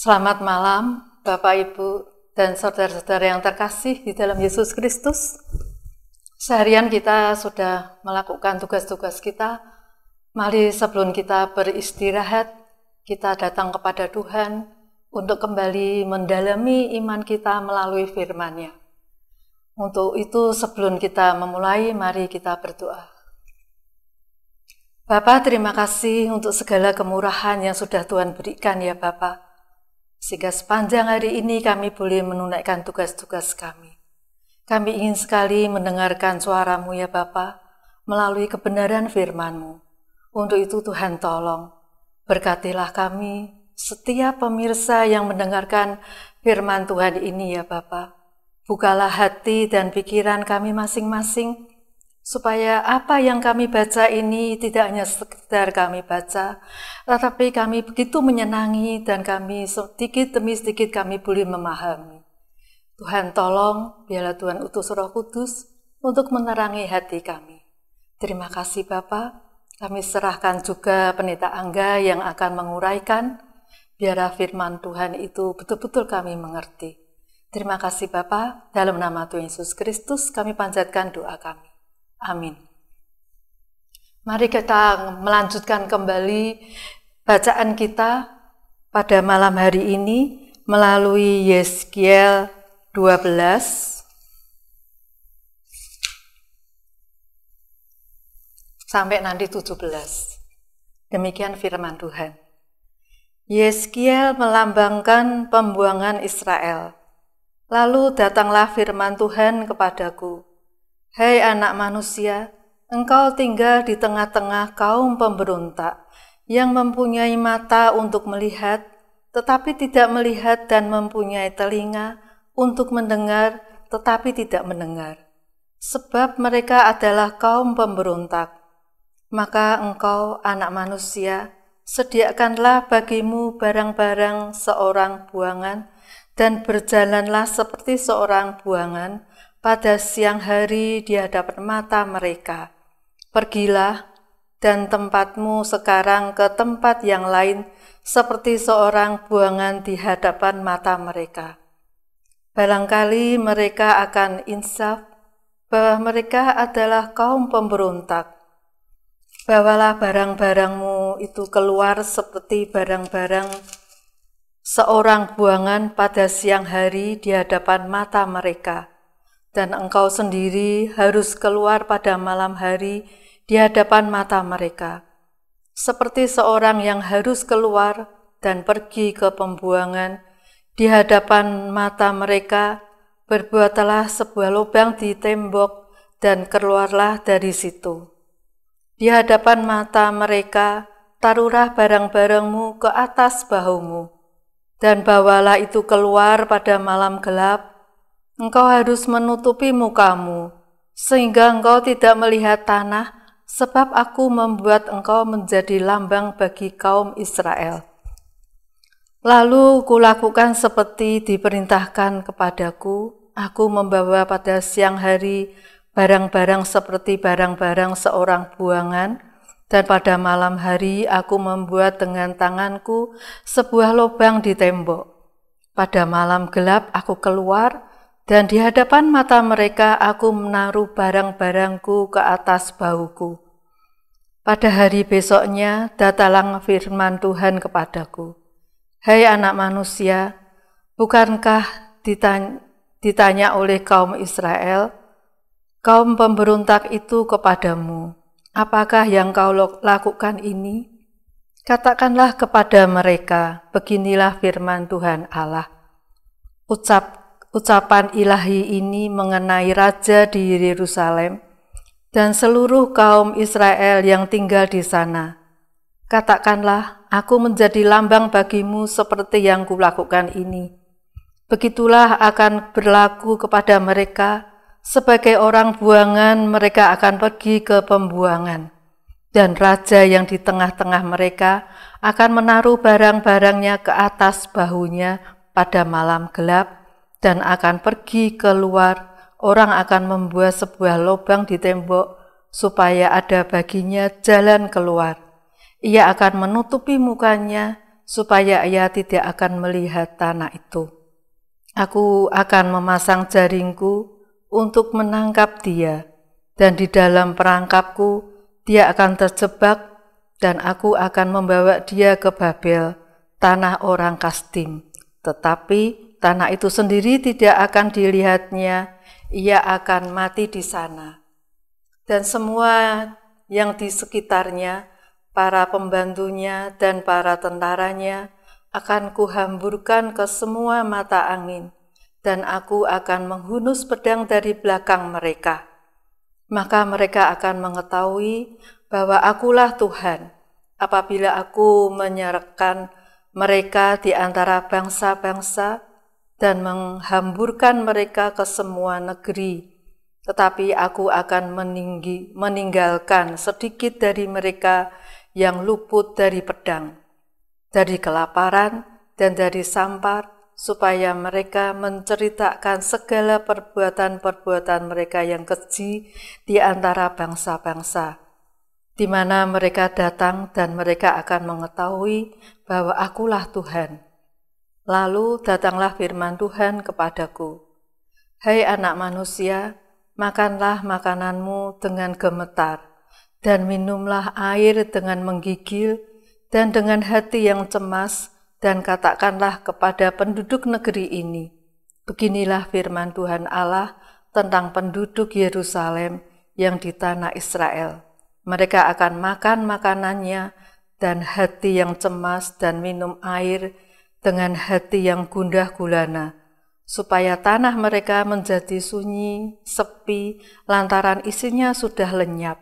Selamat malam, Bapak, Ibu, dan saudara-saudara yang terkasih di dalam Yesus Kristus. Seharian kita sudah melakukan tugas-tugas kita. Mari sebelum kita beristirahat, kita datang kepada Tuhan untuk kembali mendalami iman kita melalui firman-Nya. Untuk itu sebelum kita memulai, mari kita berdoa. Bapak, terima kasih untuk segala kemurahan yang sudah Tuhan berikan ya Bapak. Sehingga sepanjang hari ini kami boleh menunaikan tugas-tugas kami. Kami ingin sekali mendengarkan suaramu ya Bapa melalui kebenaran firmanmu. Untuk itu Tuhan tolong, berkatilah kami setiap pemirsa yang mendengarkan firman Tuhan ini ya Bapak. Bukalah hati dan pikiran kami masing-masing supaya apa yang kami baca ini tidak hanya sekedar kami baca, tetapi kami begitu menyenangi dan kami sedikit demi sedikit kami boleh memahami. Tuhan tolong, biarlah Tuhan utus roh kudus untuk menerangi hati kami. Terima kasih Bapak, kami serahkan juga pendeta Angga yang akan menguraikan, biarlah firman Tuhan itu betul-betul kami mengerti. Terima kasih Bapak, dalam nama Tuhan Yesus Kristus kami panjatkan doa kami. Amin. Mari kita melanjutkan kembali bacaan kita pada malam hari ini melalui Yeskiel 12 sampai nanti 17. Demikian firman Tuhan. Yeskiel melambangkan pembuangan Israel. Lalu datanglah firman Tuhan kepadaku. Hei anak manusia, engkau tinggal di tengah-tengah kaum pemberontak yang mempunyai mata untuk melihat, tetapi tidak melihat dan mempunyai telinga untuk mendengar, tetapi tidak mendengar. Sebab mereka adalah kaum pemberontak. Maka engkau, anak manusia, sediakanlah bagimu barang-barang seorang buangan, dan berjalanlah seperti seorang buangan, pada siang hari di hadapan mata mereka. Pergilah dan tempatmu sekarang ke tempat yang lain seperti seorang buangan di hadapan mata mereka. Barangkali mereka akan insaf bahwa mereka adalah kaum pemberontak. Bawalah barang-barangmu itu keluar seperti barang-barang seorang buangan pada siang hari di hadapan mata mereka dan engkau sendiri harus keluar pada malam hari di hadapan mata mereka, seperti seorang yang harus keluar dan pergi ke pembuangan di hadapan mata mereka. Berbuatlah sebuah lubang di tembok dan keluarlah dari situ. Di hadapan mata mereka, taruhlah barang-barangmu ke atas bahumu, dan bawalah itu keluar pada malam gelap engkau harus menutupi mukamu, sehingga engkau tidak melihat tanah, sebab aku membuat engkau menjadi lambang bagi kaum Israel. Lalu kulakukan seperti diperintahkan kepadaku, aku membawa pada siang hari barang-barang seperti barang-barang seorang buangan, dan pada malam hari aku membuat dengan tanganku sebuah lubang di tembok. Pada malam gelap aku keluar, dan di hadapan mata mereka aku menaruh barang-barangku ke atas bauku. Pada hari besoknya datanglah firman Tuhan kepadaku. Hai hey anak manusia, bukankah ditanya, ditanya oleh kaum Israel, kaum pemberontak itu kepadamu, apakah yang kau lakukan ini? Katakanlah kepada mereka, beginilah firman Tuhan Allah. Ucap ucapan ilahi ini mengenai raja di Yerusalem dan seluruh kaum Israel yang tinggal di sana. Katakanlah, aku menjadi lambang bagimu seperti yang kulakukan ini. Begitulah akan berlaku kepada mereka, sebagai orang buangan mereka akan pergi ke pembuangan. Dan raja yang di tengah-tengah mereka akan menaruh barang-barangnya ke atas bahunya pada malam gelap, dan akan pergi keluar, orang akan membuat sebuah lubang di tembok supaya ada baginya jalan keluar. Ia akan menutupi mukanya supaya ia tidak akan melihat tanah itu. Aku akan memasang jaringku untuk menangkap dia, dan di dalam perangkapku dia akan terjebak dan aku akan membawa dia ke Babel, tanah orang Kastim. Tetapi tanah itu sendiri tidak akan dilihatnya, ia akan mati di sana. Dan semua yang di sekitarnya, para pembantunya dan para tentaranya, akan kuhamburkan ke semua mata angin, dan aku akan menghunus pedang dari belakang mereka. Maka mereka akan mengetahui bahwa akulah Tuhan, apabila aku menyerahkan mereka di antara bangsa-bangsa, dan menghamburkan mereka ke semua negeri. Tetapi aku akan meninggi, meninggalkan sedikit dari mereka yang luput dari pedang, dari kelaparan, dan dari sampar, supaya mereka menceritakan segala perbuatan-perbuatan mereka yang keji di antara bangsa-bangsa, di mana mereka datang dan mereka akan mengetahui bahwa Akulah Tuhan.' Lalu datanglah firman Tuhan kepadaku, "Hai anak manusia, makanlah makananmu dengan gemetar, dan minumlah air dengan menggigil, dan dengan hati yang cemas, dan katakanlah kepada penduduk negeri ini, Beginilah firman Tuhan Allah tentang penduduk Yerusalem yang di tanah Israel. Mereka akan makan makanannya, dan hati yang cemas, dan minum air, dengan hati yang gundah gulana, supaya tanah mereka menjadi sunyi, sepi, lantaran isinya sudah lenyap.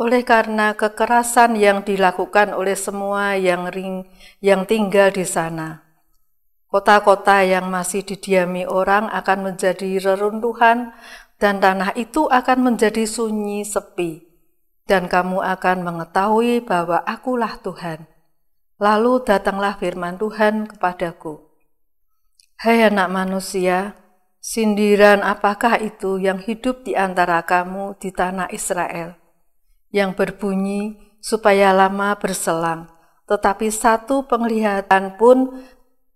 Oleh karena kekerasan yang dilakukan oleh semua yang ring, yang tinggal di sana, kota-kota yang masih didiami orang akan menjadi reruntuhan dan tanah itu akan menjadi sunyi sepi. Dan kamu akan mengetahui bahwa akulah Tuhan Lalu datanglah firman Tuhan kepadaku. hei anak manusia, sindiran apakah itu yang hidup di antara kamu di tanah Israel, yang berbunyi supaya lama berselang, tetapi satu penglihatan pun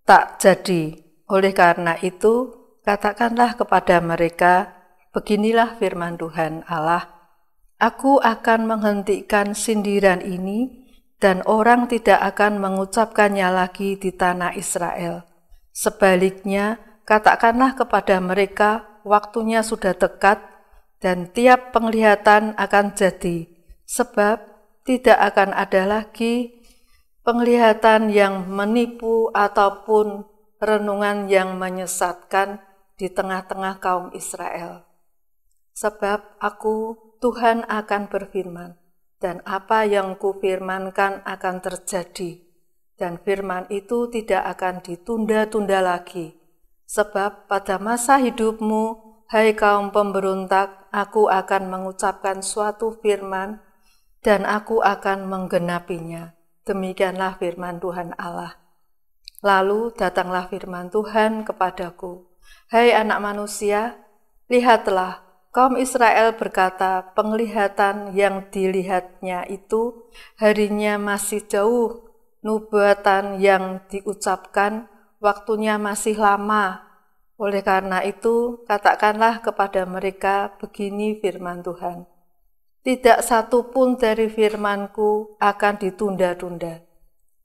tak jadi. Oleh karena itu, katakanlah kepada mereka, beginilah firman Tuhan Allah, Aku akan menghentikan sindiran ini, dan orang tidak akan mengucapkannya lagi di tanah Israel. Sebaliknya, katakanlah kepada mereka, waktunya sudah dekat, dan tiap penglihatan akan jadi, sebab tidak akan ada lagi penglihatan yang menipu ataupun renungan yang menyesatkan di tengah-tengah kaum Israel. Sebab aku, Tuhan akan berfirman, dan apa yang kufirmankan akan terjadi, dan firman itu tidak akan ditunda-tunda lagi. Sebab pada masa hidupmu, hai kaum pemberontak, aku akan mengucapkan suatu firman, dan aku akan menggenapinya. Demikianlah firman Tuhan Allah. Lalu datanglah firman Tuhan kepadaku, Hai anak manusia, lihatlah, Kaum Israel berkata, penglihatan yang dilihatnya itu harinya masih jauh, nubuatan yang diucapkan waktunya masih lama. Oleh karena itu, katakanlah kepada mereka begini firman Tuhan. Tidak satu pun dari firmanku akan ditunda-tunda.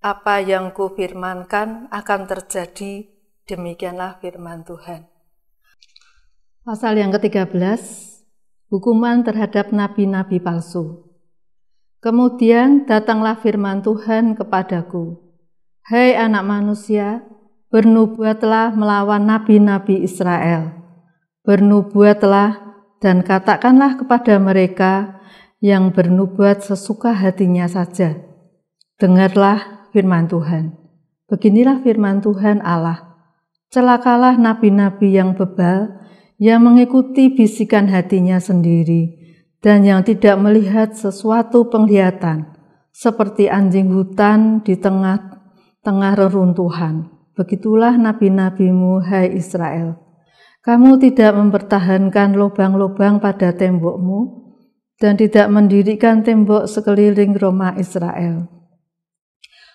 Apa yang kufirmankan akan terjadi, demikianlah firman Tuhan. Pasal yang ke-13, hukuman terhadap nabi-nabi palsu. Kemudian datanglah firman Tuhan kepadaku, hei anak manusia, bernubuatlah melawan nabi-nabi Israel. Bernubuatlah dan katakanlah kepada mereka yang bernubuat sesuka hatinya saja. Dengarlah firman Tuhan. Beginilah firman Tuhan Allah. Celakalah nabi-nabi yang bebal yang mengikuti bisikan hatinya sendiri dan yang tidak melihat sesuatu penglihatan seperti anjing hutan di tengah-tengah reruntuhan. Begitulah nabi-nabimu, hai Israel. Kamu tidak mempertahankan lubang-lubang pada tembokmu dan tidak mendirikan tembok sekeliling Roma Israel.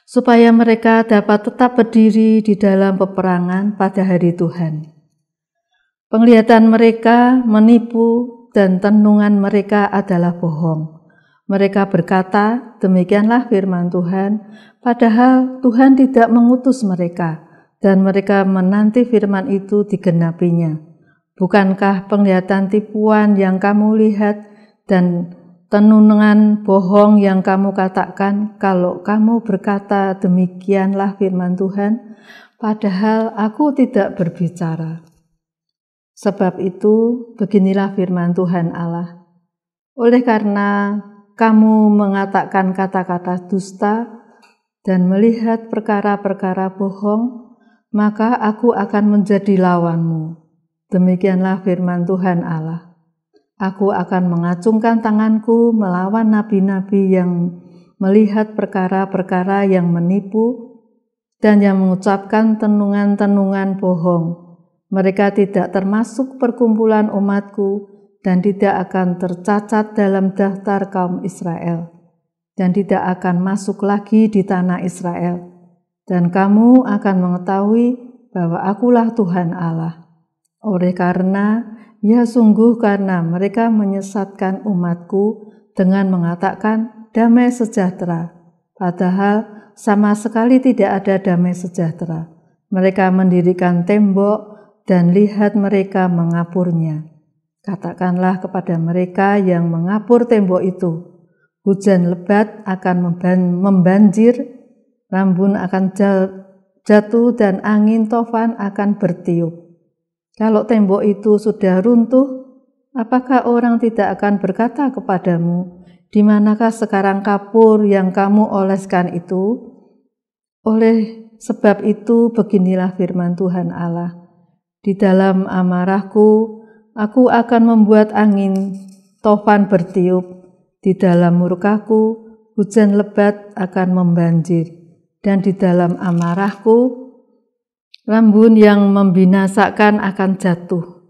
Supaya mereka dapat tetap berdiri di dalam peperangan pada hari Tuhan. Penglihatan mereka menipu dan tenungan mereka adalah bohong. Mereka berkata, demikianlah firman Tuhan, padahal Tuhan tidak mengutus mereka, dan mereka menanti firman itu digenapinya. Bukankah penglihatan tipuan yang kamu lihat dan tenungan bohong yang kamu katakan kalau kamu berkata demikianlah firman Tuhan, padahal aku tidak berbicara. Sebab itu, beginilah firman Tuhan Allah. Oleh karena kamu mengatakan kata-kata dusta dan melihat perkara-perkara bohong, maka aku akan menjadi lawanmu. Demikianlah firman Tuhan Allah. Aku akan mengacungkan tanganku melawan nabi-nabi yang melihat perkara-perkara yang menipu dan yang mengucapkan tenungan-tenungan bohong mereka tidak termasuk perkumpulan umatku dan tidak akan tercacat dalam daftar kaum Israel dan tidak akan masuk lagi di tanah Israel. Dan kamu akan mengetahui bahwa akulah Tuhan Allah. Oleh karena, ya sungguh karena mereka menyesatkan umatku dengan mengatakan damai sejahtera. Padahal sama sekali tidak ada damai sejahtera. Mereka mendirikan tembok dan lihat mereka mengapurnya. Katakanlah kepada mereka yang mengapur tembok itu, hujan lebat akan membanjir, rambun akan jatuh dan angin tofan akan bertiup. Kalau tembok itu sudah runtuh, apakah orang tidak akan berkata kepadamu, di manakah sekarang kapur yang kamu oleskan itu? Oleh sebab itu beginilah firman Tuhan Allah di dalam amarahku, aku akan membuat angin topan bertiup. Di dalam murkaku, hujan lebat akan membanjir. Dan di dalam amarahku, Rambun yang membinasakan akan jatuh,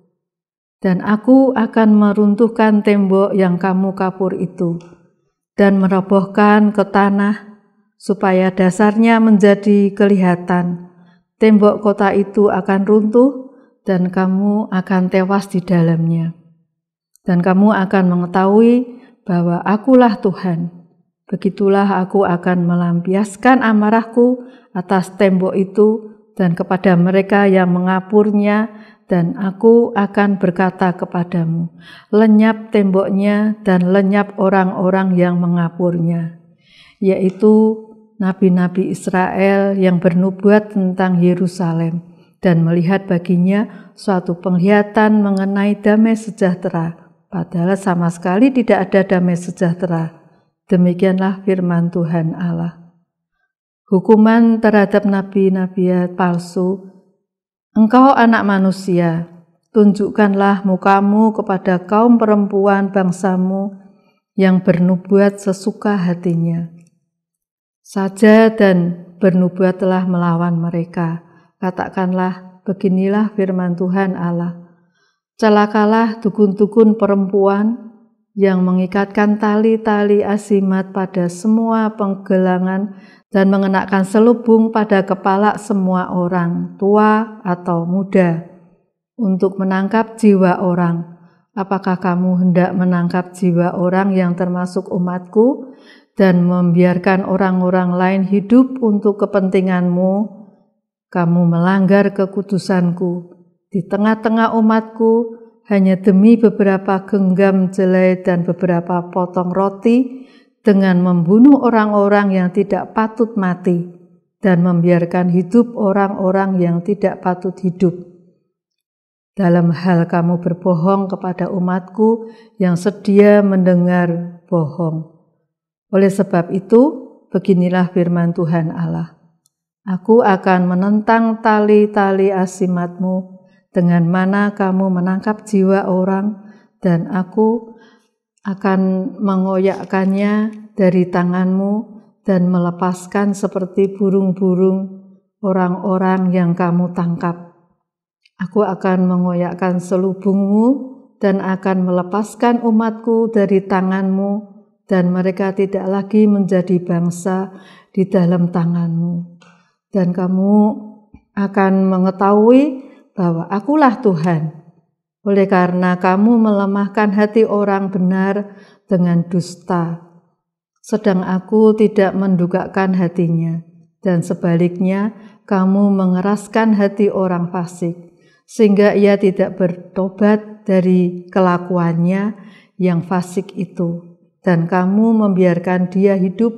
dan aku akan meruntuhkan tembok yang kamu kapur itu, dan merobohkan ke tanah, supaya dasarnya menjadi kelihatan. Tembok kota itu akan runtuh, dan kamu akan tewas di dalamnya. Dan kamu akan mengetahui bahwa akulah Tuhan. Begitulah aku akan melampiaskan amarahku atas tembok itu dan kepada mereka yang mengapurnya dan aku akan berkata kepadamu, lenyap temboknya dan lenyap orang-orang yang mengapurnya, yaitu nabi-nabi Israel yang bernubuat tentang Yerusalem dan melihat baginya suatu penglihatan mengenai damai sejahtera, padahal sama sekali tidak ada damai sejahtera. Demikianlah firman Tuhan Allah. Hukuman terhadap nabi-nabi palsu, engkau anak manusia, tunjukkanlah mukamu kepada kaum perempuan bangsamu yang bernubuat sesuka hatinya. Saja dan bernubuat telah melawan mereka.' Katakanlah, beginilah firman Tuhan Allah. Celakalah dukun-dukun perempuan yang mengikatkan tali-tali asimat pada semua penggelangan dan mengenakan selubung pada kepala semua orang tua atau muda untuk menangkap jiwa orang. Apakah kamu hendak menangkap jiwa orang yang termasuk umatku dan membiarkan orang-orang lain hidup untuk kepentinganmu kamu melanggar kekudusanku di tengah-tengah umatku hanya demi beberapa genggam jelai dan beberapa potong roti dengan membunuh orang-orang yang tidak patut mati dan membiarkan hidup orang-orang yang tidak patut hidup. Dalam hal kamu berbohong kepada umatku yang sedia mendengar bohong. Oleh sebab itu, beginilah firman Tuhan Allah. Aku akan menentang tali-tali asimatmu dengan mana kamu menangkap jiwa orang dan aku akan mengoyakkannya dari tanganmu dan melepaskan seperti burung-burung orang-orang yang kamu tangkap. Aku akan mengoyakkan selubungmu dan akan melepaskan umatku dari tanganmu dan mereka tidak lagi menjadi bangsa di dalam tanganmu dan kamu akan mengetahui bahwa akulah Tuhan. Oleh karena kamu melemahkan hati orang benar dengan dusta, sedang aku tidak mendugakan hatinya, dan sebaliknya kamu mengeraskan hati orang fasik, sehingga ia tidak bertobat dari kelakuannya yang fasik itu, dan kamu membiarkan dia hidup.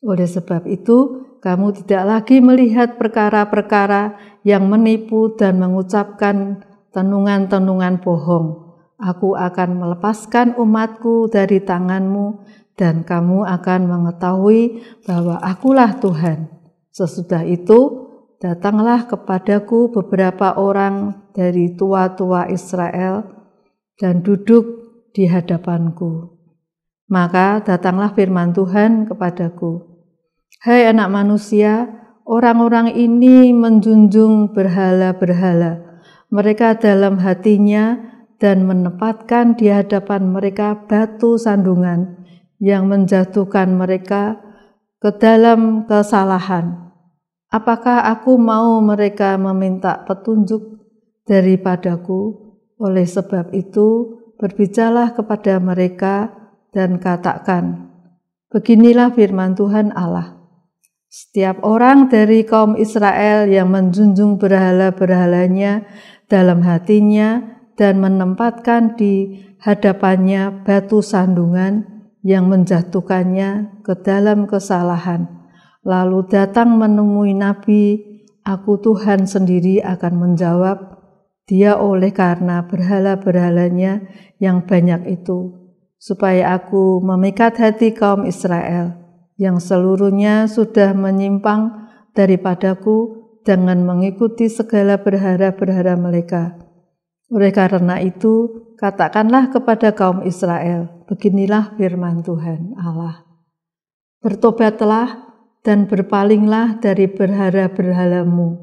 Oleh sebab itu, kamu tidak lagi melihat perkara-perkara yang menipu dan mengucapkan tenungan-tenungan bohong. Aku akan melepaskan umatku dari tanganmu dan kamu akan mengetahui bahwa akulah Tuhan. Sesudah itu, datanglah kepadaku beberapa orang dari tua-tua Israel dan duduk di hadapanku. Maka datanglah firman Tuhan kepadaku, Hai anak manusia, orang-orang ini menjunjung berhala-berhala. Mereka dalam hatinya dan menempatkan di hadapan mereka batu sandungan yang menjatuhkan mereka ke dalam kesalahan. Apakah aku mau mereka meminta petunjuk daripadaku? Oleh sebab itu, berbicaralah kepada mereka dan katakan, "Beginilah firman Tuhan Allah: setiap orang dari kaum Israel yang menjunjung berhala-berhalanya dalam hatinya dan menempatkan di hadapannya batu sandungan yang menjatuhkannya ke dalam kesalahan. Lalu datang menemui Nabi, aku Tuhan sendiri akan menjawab, dia oleh karena berhala-berhalanya yang banyak itu, supaya aku memikat hati kaum Israel.' yang seluruhnya sudah menyimpang daripadaku dengan mengikuti segala berhara-berhara mereka. Oleh karena itu, katakanlah kepada kaum Israel, beginilah firman Tuhan Allah. Bertobatlah dan berpalinglah dari berhala-berhalamu,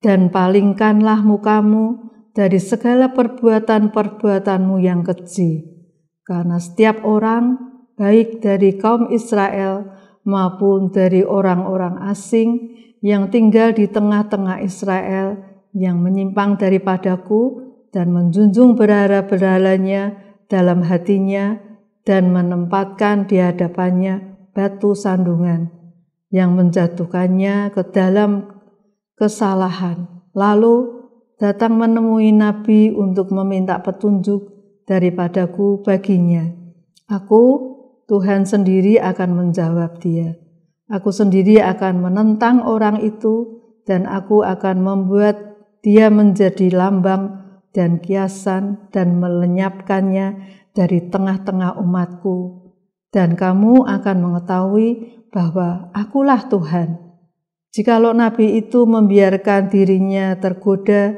dan palingkanlah mukamu dari segala perbuatan-perbuatanmu yang keji. Karena setiap orang baik dari kaum Israel maupun dari orang-orang asing yang tinggal di tengah-tengah Israel yang menyimpang daripadaku dan menjunjung berhala-berhalanya dalam hatinya dan menempatkan di hadapannya batu sandungan yang menjatuhkannya ke dalam kesalahan. Lalu datang menemui Nabi untuk meminta petunjuk daripadaku baginya. Aku Tuhan sendiri akan menjawab dia. Aku sendiri akan menentang orang itu, dan aku akan membuat dia menjadi lambang dan kiasan, dan melenyapkannya dari tengah-tengah umatku. Dan kamu akan mengetahui bahwa Akulah Tuhan. Jikalau nabi itu membiarkan dirinya tergoda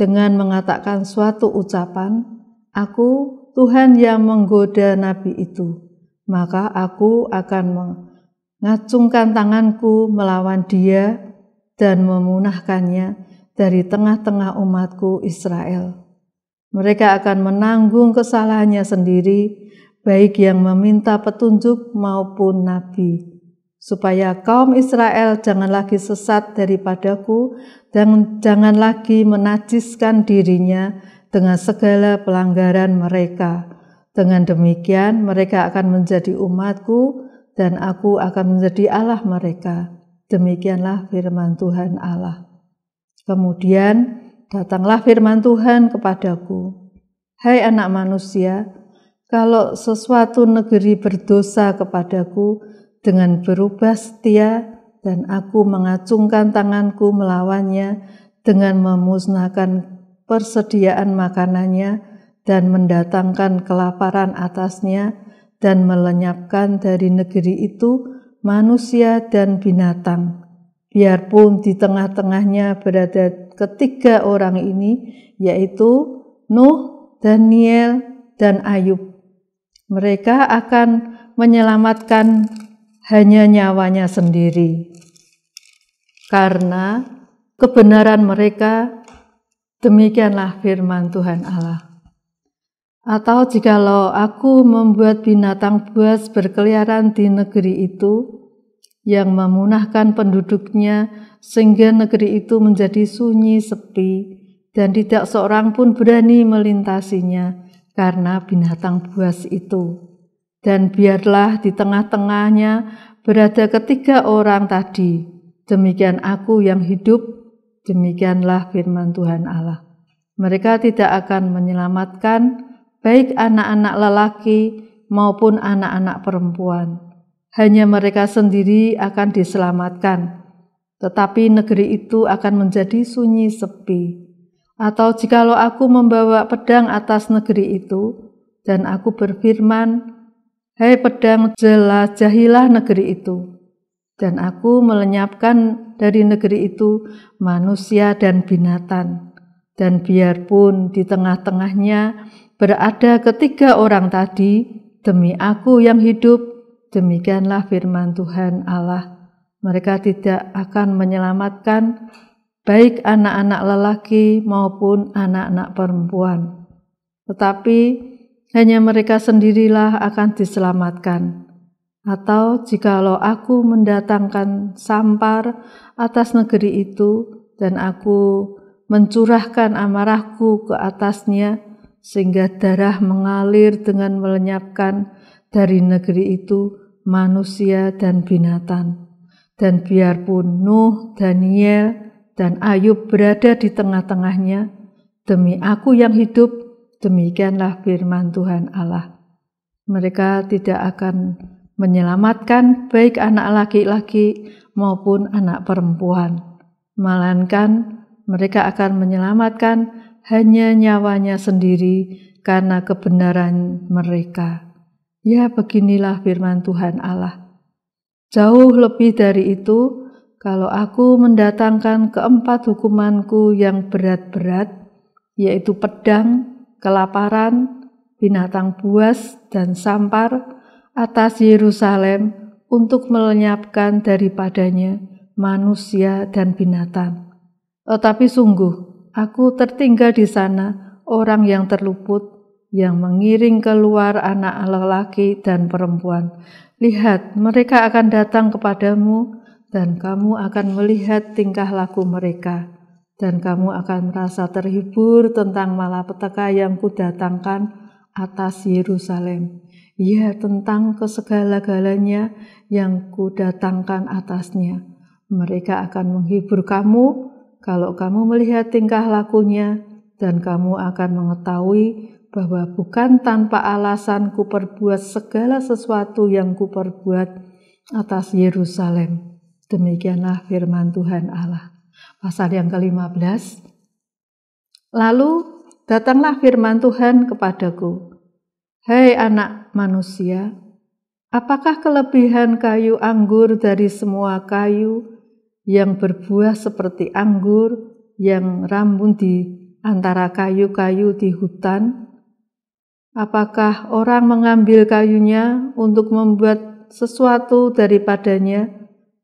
dengan mengatakan suatu ucapan, "Aku Tuhan yang menggoda nabi itu." maka aku akan mengacungkan tanganku melawan dia dan memunahkannya dari tengah-tengah umatku Israel. Mereka akan menanggung kesalahannya sendiri, baik yang meminta petunjuk maupun nabi supaya kaum Israel jangan lagi sesat daripadaku dan jangan lagi menajiskan dirinya dengan segala pelanggaran mereka. Dengan demikian mereka akan menjadi umatku dan aku akan menjadi Allah mereka. Demikianlah firman Tuhan Allah. Kemudian datanglah firman Tuhan kepadaku. Hai anak manusia, kalau sesuatu negeri berdosa kepadaku dengan berubah setia dan aku mengacungkan tanganku melawannya dengan memusnahkan persediaan makanannya, dan mendatangkan kelaparan atasnya dan melenyapkan dari negeri itu manusia dan binatang. Biarpun di tengah-tengahnya berada ketiga orang ini, yaitu Nuh, Daniel, dan Ayub. Mereka akan menyelamatkan hanya nyawanya sendiri. Karena kebenaran mereka, demikianlah firman Tuhan Allah. Atau jikalau aku membuat binatang buas berkeliaran di negeri itu, yang memunahkan penduduknya sehingga negeri itu menjadi sunyi sepi dan tidak seorang pun berani melintasinya karena binatang buas itu. Dan biarlah di tengah-tengahnya berada ketiga orang tadi. Demikian aku yang hidup, demikianlah firman Tuhan Allah. Mereka tidak akan menyelamatkan baik anak-anak lelaki maupun anak-anak perempuan. Hanya mereka sendiri akan diselamatkan, tetapi negeri itu akan menjadi sunyi sepi. Atau jikalau aku membawa pedang atas negeri itu, dan aku berfirman, Hei pedang, jelajahilah negeri itu. Dan aku melenyapkan dari negeri itu manusia dan binatang. Dan biarpun di tengah-tengahnya berada ketiga orang tadi, demi aku yang hidup, demikianlah firman Tuhan Allah. Mereka tidak akan menyelamatkan baik anak-anak lelaki maupun anak-anak perempuan. Tetapi hanya mereka sendirilah akan diselamatkan. Atau jikalau aku mendatangkan sampar atas negeri itu dan aku mencurahkan amarahku ke atasnya, sehingga darah mengalir dengan melenyapkan dari negeri itu manusia dan binatang. Dan biarpun Nuh, Daniel, dan Ayub berada di tengah-tengahnya, demi aku yang hidup, demikianlah firman Tuhan Allah. Mereka tidak akan menyelamatkan baik anak laki-laki maupun anak perempuan, melainkan mereka akan menyelamatkan hanya nyawanya sendiri karena kebenaran mereka. Ya, beginilah firman Tuhan Allah. Jauh lebih dari itu, kalau aku mendatangkan keempat hukumanku yang berat-berat, yaitu pedang, kelaparan, binatang buas, dan sampar atas Yerusalem untuk melenyapkan daripadanya manusia dan binatang. Tetapi sungguh, Aku tertinggal di sana, orang yang terluput, yang mengiring keluar anak lelaki dan perempuan. Lihat, mereka akan datang kepadamu, dan kamu akan melihat tingkah laku mereka, dan kamu akan merasa terhibur tentang malapetaka yang kudatangkan atas Yerusalem. Ya, tentang kesegala-galanya yang kudatangkan atasnya. Mereka akan menghibur kamu kalau kamu melihat tingkah lakunya, dan kamu akan mengetahui bahwa bukan tanpa alasan kuperbuat segala sesuatu yang kuperbuat atas Yerusalem. Demikianlah firman Tuhan Allah. Pasal yang ke-15. Lalu datanglah firman Tuhan kepadaku. hei anak manusia, apakah kelebihan kayu anggur dari semua kayu yang berbuah seperti anggur yang rambun di antara kayu-kayu di hutan? Apakah orang mengambil kayunya untuk membuat sesuatu daripadanya,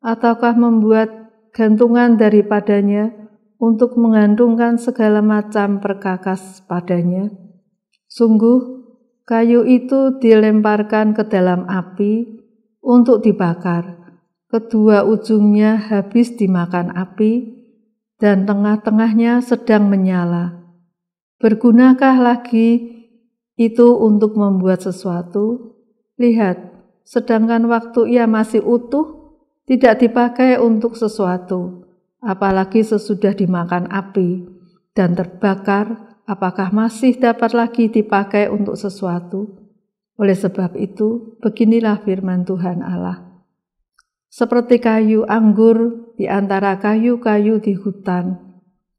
ataukah membuat gantungan daripadanya untuk mengandungkan segala macam perkakas padanya? Sungguh, kayu itu dilemparkan ke dalam api untuk dibakar kedua ujungnya habis dimakan api, dan tengah-tengahnya sedang menyala. Bergunakah lagi itu untuk membuat sesuatu? Lihat, sedangkan waktu ia masih utuh, tidak dipakai untuk sesuatu, apalagi sesudah dimakan api dan terbakar, apakah masih dapat lagi dipakai untuk sesuatu? Oleh sebab itu, beginilah firman Tuhan Allah seperti kayu anggur di antara kayu-kayu di hutan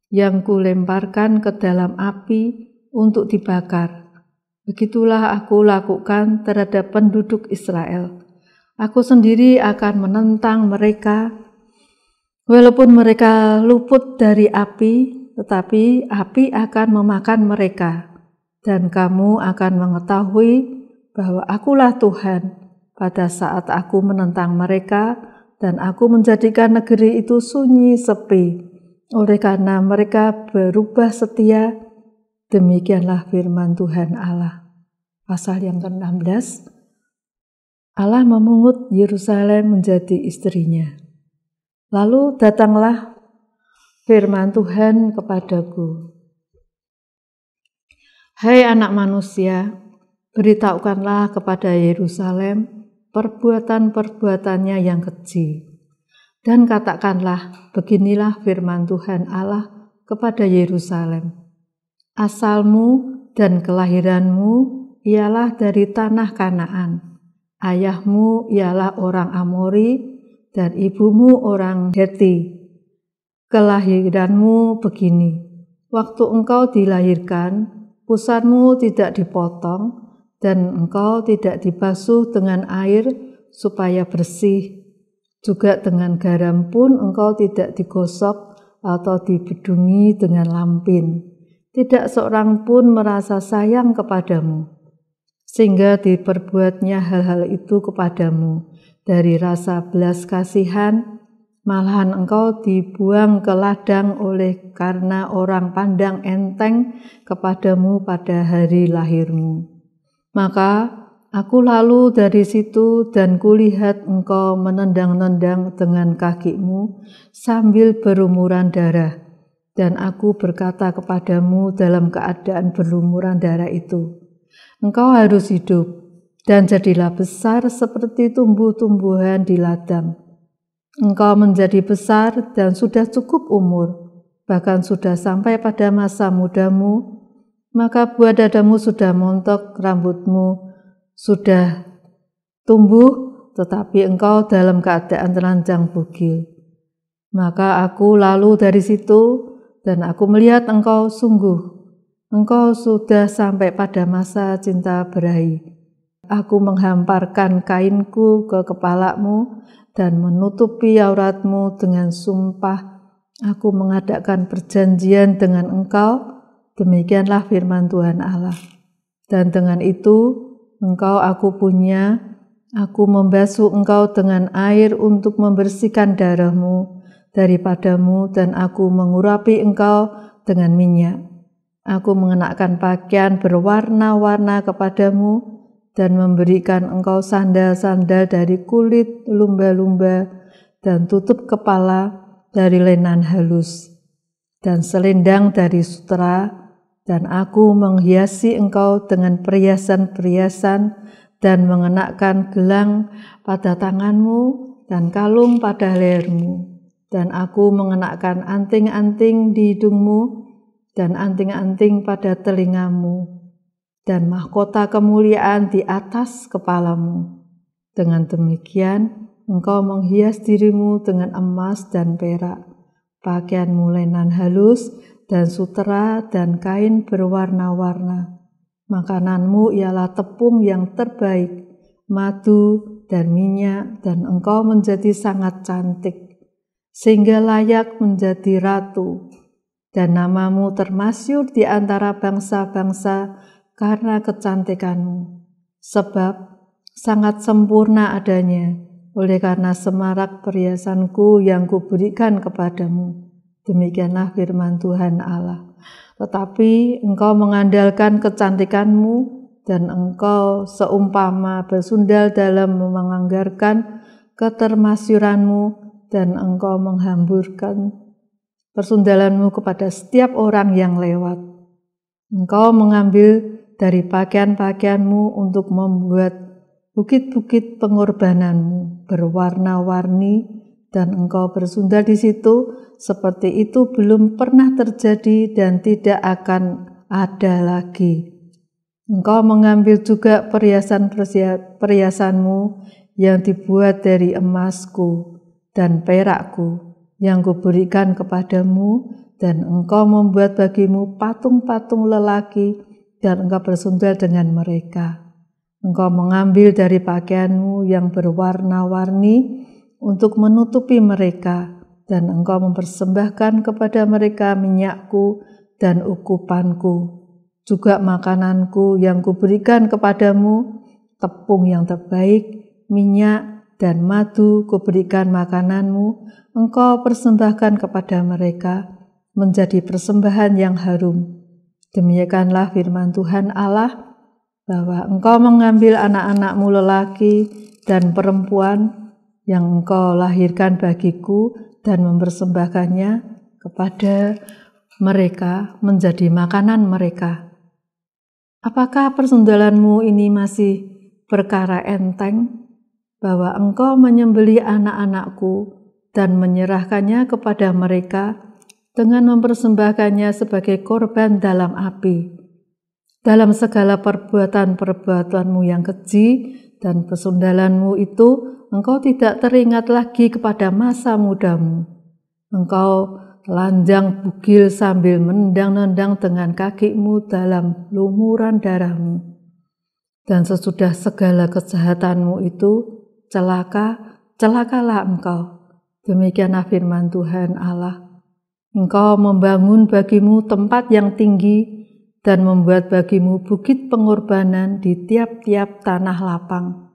yang kulemparkan ke dalam api untuk dibakar. Begitulah aku lakukan terhadap penduduk Israel. Aku sendiri akan menentang mereka, walaupun mereka luput dari api, tetapi api akan memakan mereka, dan kamu akan mengetahui bahwa Akulah Tuhan pada saat aku menentang mereka dan aku menjadikan negeri itu sunyi sepi. Oleh karena mereka berubah setia, demikianlah firman Tuhan Allah. Pasal yang ke-16, Allah memungut Yerusalem menjadi istrinya. Lalu datanglah firman Tuhan kepadaku. Hai anak manusia, beritahukanlah kepada Yerusalem perbuatan-perbuatannya yang keji. Dan katakanlah, beginilah firman Tuhan Allah kepada Yerusalem. Asalmu dan kelahiranmu ialah dari tanah Kanaan. Ayahmu ialah orang Amori dan ibumu orang Heti. Kelahiranmu begini. Waktu engkau dilahirkan, pusatmu tidak dipotong, dan engkau tidak dibasuh dengan air supaya bersih. Juga dengan garam pun engkau tidak digosok atau dibedungi dengan lampin. Tidak seorang pun merasa sayang kepadamu, sehingga diperbuatnya hal-hal itu kepadamu. Dari rasa belas kasihan, malahan engkau dibuang ke ladang oleh karena orang pandang enteng kepadamu pada hari lahirmu. Maka aku lalu dari situ dan kulihat engkau menendang-nendang dengan kakimu sambil berumuran darah. Dan aku berkata kepadamu dalam keadaan berlumuran darah itu, engkau harus hidup dan jadilah besar seperti tumbuh-tumbuhan di ladang. Engkau menjadi besar dan sudah cukup umur, bahkan sudah sampai pada masa mudamu, maka buah dadamu sudah montok, rambutmu sudah tumbuh, tetapi engkau dalam keadaan telanjang bugil. Maka aku lalu dari situ, dan aku melihat engkau sungguh. Engkau sudah sampai pada masa cinta berahi. Aku menghamparkan kainku ke kepalamu dan menutupi auratmu dengan sumpah. Aku mengadakan perjanjian dengan engkau, Demikianlah firman Tuhan Allah. Dan dengan itu, engkau aku punya, aku membasuh engkau dengan air untuk membersihkan darahmu daripadamu, dan aku mengurapi engkau dengan minyak. Aku mengenakan pakaian berwarna-warna kepadamu, dan memberikan engkau sandal-sandal dari kulit lumba-lumba, dan tutup kepala dari lenan halus, dan selendang dari sutra, dan aku menghiasi engkau dengan perhiasan-perhiasan dan mengenakan gelang pada tanganmu dan kalung pada lehermu. Dan aku mengenakan anting-anting di hidungmu dan anting-anting pada telingamu dan mahkota kemuliaan di atas kepalamu. Dengan demikian, engkau menghias dirimu dengan emas dan perak, pakaian lenan halus dan sutera dan kain berwarna-warna. Makananmu ialah tepung yang terbaik, madu dan minyak, dan engkau menjadi sangat cantik, sehingga layak menjadi ratu. Dan namamu termasyur di antara bangsa-bangsa karena kecantikanmu. Sebab sangat sempurna adanya, oleh karena semarak perhiasanku yang kuberikan kepadamu.' Demikianlah firman Tuhan Allah. Tetapi engkau mengandalkan kecantikanmu dan engkau seumpama bersundal dalam menganggarkan ketermasyuranmu dan engkau menghamburkan persundalanmu kepada setiap orang yang lewat. Engkau mengambil dari pakaian-pakaianmu untuk membuat bukit-bukit pengorbananmu berwarna-warni dan engkau bersunda di situ, seperti itu belum pernah terjadi dan tidak akan ada lagi. Engkau mengambil juga perhiasan-perhiasanmu yang dibuat dari emasku dan perakku yang kuberikan kepadamu dan engkau membuat bagimu patung-patung lelaki dan engkau bersundal dengan mereka. Engkau mengambil dari pakaianmu yang berwarna-warni untuk menutupi mereka, dan engkau mempersembahkan kepada mereka minyakku dan ukupanku, juga makananku yang kuberikan kepadamu, tepung yang terbaik, minyak, dan madu kuberikan makananmu, engkau persembahkan kepada mereka, menjadi persembahan yang harum. Demikianlah firman Tuhan Allah, bahwa engkau mengambil anak-anakmu lelaki dan perempuan, yang engkau lahirkan bagiku dan mempersembahkannya kepada mereka menjadi makanan mereka. Apakah persundalanmu ini masih perkara enteng bahwa engkau menyembeli anak-anakku dan menyerahkannya kepada mereka dengan mempersembahkannya sebagai korban dalam api. Dalam segala perbuatan-perbuatanmu yang keji dan pesundalanmu itu engkau tidak teringat lagi kepada masa mudamu. Engkau telanjang bugil sambil mendang-nendang dengan kakimu dalam lumuran darahmu. Dan sesudah segala kejahatanmu itu, celaka, celakalah engkau. Demikian firman Tuhan Allah. Engkau membangun bagimu tempat yang tinggi, dan membuat bagimu bukit pengorbanan di tiap-tiap tanah lapang.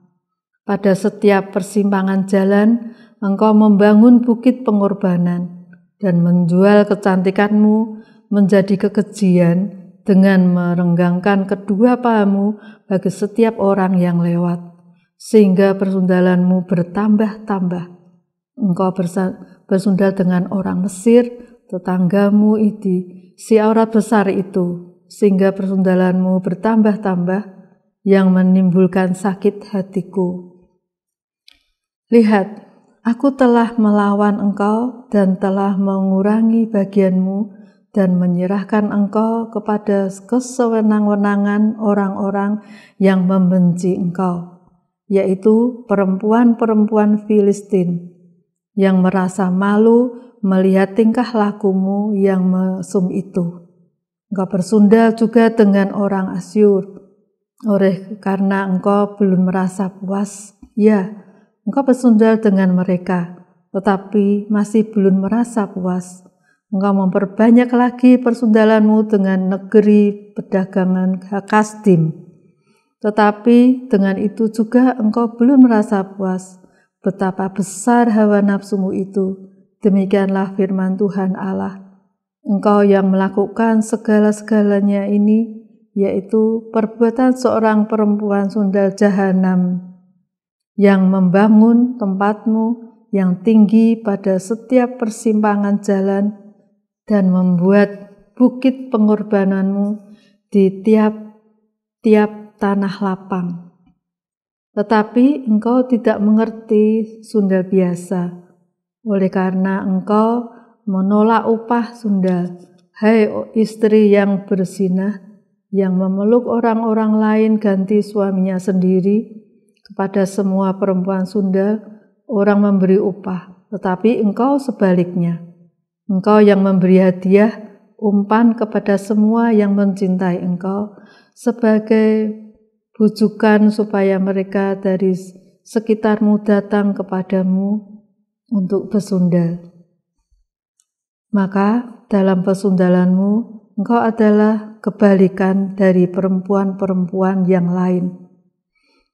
Pada setiap persimpangan jalan, engkau membangun bukit pengorbanan dan menjual kecantikanmu menjadi kekejian dengan merenggangkan kedua pahamu bagi setiap orang yang lewat, sehingga persundalanmu bertambah-tambah. Engkau bersundal dengan orang Mesir, tetanggamu itu, si aurat besar itu, sehingga persundalanmu bertambah-tambah yang menimbulkan sakit hatiku. Lihat, aku telah melawan engkau dan telah mengurangi bagianmu dan menyerahkan engkau kepada kesewenang-wenangan orang-orang yang membenci engkau, yaitu perempuan-perempuan Filistin yang merasa malu melihat tingkah lakumu yang mesum itu. Engkau bersunda juga dengan orang Asyur, oleh karena engkau belum merasa puas. Ya, Engkau bersundal dengan mereka, tetapi masih belum merasa puas. Engkau memperbanyak lagi persundalanmu dengan negeri pedagangan Kastim. Tetapi dengan itu juga engkau belum merasa puas. Betapa besar hawa nafsumu itu. Demikianlah firman Tuhan Allah. Engkau yang melakukan segala-segalanya ini, yaitu perbuatan seorang perempuan sundal jahanam yang membangun tempatmu yang tinggi pada setiap persimpangan jalan dan membuat bukit pengorbananmu di tiap-tiap tanah lapang. Tetapi engkau tidak mengerti Sunda biasa, oleh karena engkau menolak upah Sunda. Hai istri yang bersinah, yang memeluk orang-orang lain ganti suaminya sendiri, kepada semua perempuan Sunda, orang memberi upah, tetapi engkau sebaliknya. Engkau yang memberi hadiah, umpan kepada semua yang mencintai engkau, sebagai bujukan supaya mereka dari sekitarmu datang kepadamu untuk bersundal. Maka dalam pesundalanmu, engkau adalah kebalikan dari perempuan-perempuan yang lain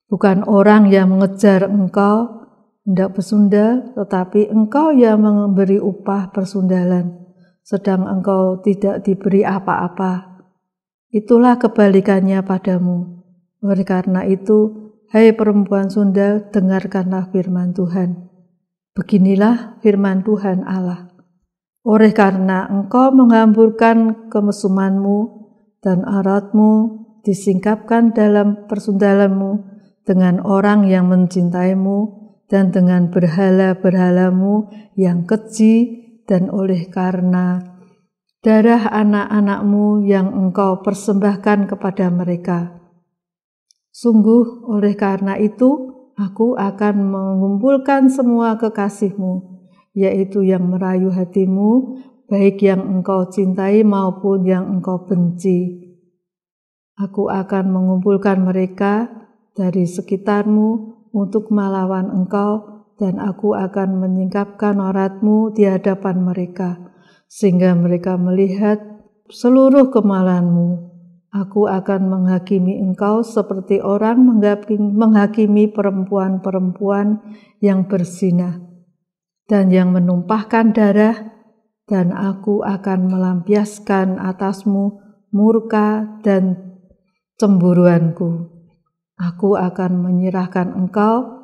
Bukan orang yang mengejar engkau hendak bersundal, tetapi engkau yang memberi upah persundalan, sedang engkau tidak diberi apa-apa. Itulah kebalikannya padamu. Oleh karena itu, hai perempuan sundal, dengarkanlah firman Tuhan. Beginilah firman Tuhan Allah. Oleh karena engkau menghamburkan kemesumanmu dan aratmu disingkapkan dalam persundalanmu, dengan orang yang mencintaimu dan dengan berhala-berhalamu yang keji dan oleh karena darah anak-anakmu yang engkau persembahkan kepada mereka. Sungguh oleh karena itu aku akan mengumpulkan semua kekasihmu, yaitu yang merayu hatimu, baik yang engkau cintai maupun yang engkau benci. Aku akan mengumpulkan mereka dari sekitarmu untuk melawan engkau, dan aku akan menyingkapkan oratmu di hadapan mereka, sehingga mereka melihat seluruh kemalanmu. Aku akan menghakimi engkau seperti orang menghakimi perempuan-perempuan yang bersinah dan yang menumpahkan darah, dan aku akan melampiaskan atasmu murka dan cemburuanku. Aku akan menyerahkan engkau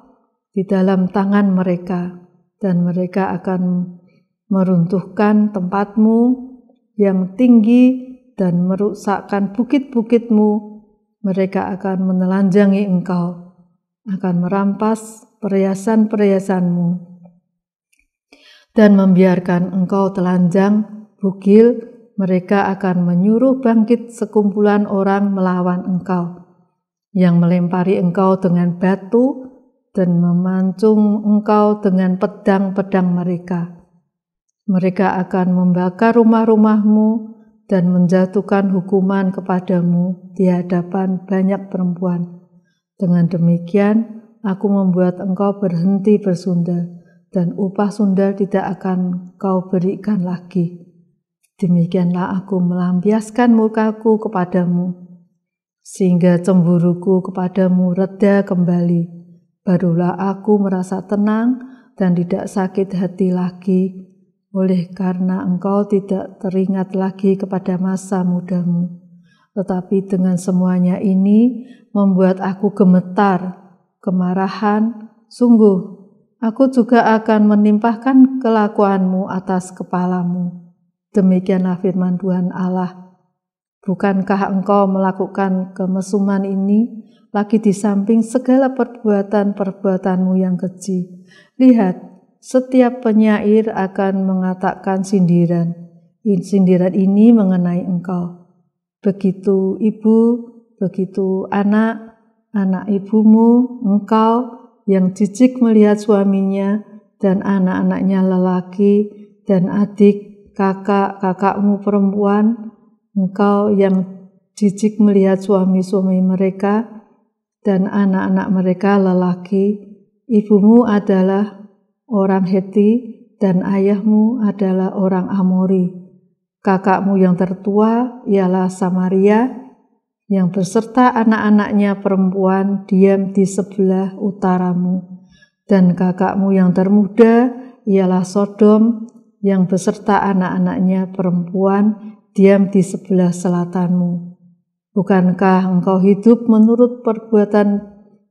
di dalam tangan mereka, dan mereka akan meruntuhkan tempatmu yang tinggi dan merusakkan bukit-bukitmu. Mereka akan menelanjangi engkau, akan merampas perhiasan-perhiasanmu dan membiarkan engkau telanjang, bugil, mereka akan menyuruh bangkit sekumpulan orang melawan engkau yang melempari engkau dengan batu dan memancung engkau dengan pedang-pedang mereka. Mereka akan membakar rumah-rumahmu dan menjatuhkan hukuman kepadamu di hadapan banyak perempuan. Dengan demikian, aku membuat engkau berhenti bersunda, dan upah sunda tidak akan kau berikan lagi. Demikianlah aku melampiaskan murkaku kepadamu, sehingga cemburuku kepadamu reda kembali. Barulah aku merasa tenang dan tidak sakit hati lagi, oleh karena engkau tidak teringat lagi kepada masa mudamu. Tetapi dengan semuanya ini membuat aku gemetar, kemarahan, sungguh aku juga akan menimpahkan kelakuanmu atas kepalamu. Demikianlah firman Tuhan Allah. Bukankah engkau melakukan kemesuman ini lagi di samping segala perbuatan-perbuatanmu yang keji? Lihat, setiap penyair akan mengatakan sindiran. Sindiran ini mengenai engkau. Begitu ibu, begitu anak, anak ibumu, engkau yang jijik melihat suaminya dan anak-anaknya lelaki dan adik, kakak, kakakmu perempuan, Engkau yang jijik melihat suami-suami mereka dan anak-anak mereka lelaki, ibumu adalah orang Heti dan ayahmu adalah orang Amori. Kakakmu yang tertua ialah Samaria, yang beserta anak-anaknya perempuan diam di sebelah utaramu. Dan kakakmu yang termuda ialah Sodom, yang beserta anak-anaknya perempuan diam di sebelah selatanmu. Bukankah engkau hidup menurut perbuatan